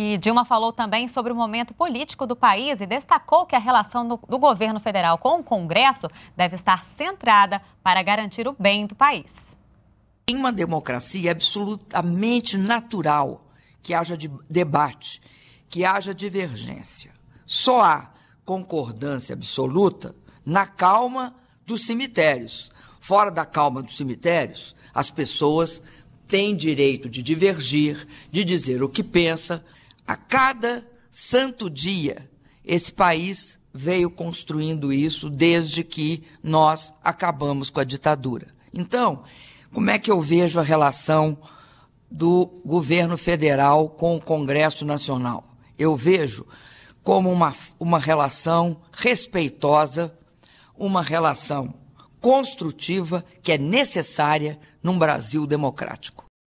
E Dilma falou também sobre o momento político do país e destacou que a relação do, do, governo federal com o Congresso deve estar centrada para garantir o bem do país. Em uma democracia é absolutamente natural que haja de debate, que haja divergência. Só há concordância absoluta na calma dos cemitérios. Fora da calma dos cemitérios, as pessoas têm direito de divergir, de dizer o que pensa, a cada santo dia, esse país veio construindo isso desde que nós acabamos com a ditadura. Então, como é que eu vejo a relação do governo federal com o Congresso Nacional? Eu vejo como uma, uma relação respeitosa, uma relação construtiva que é necessária num Brasil democrático.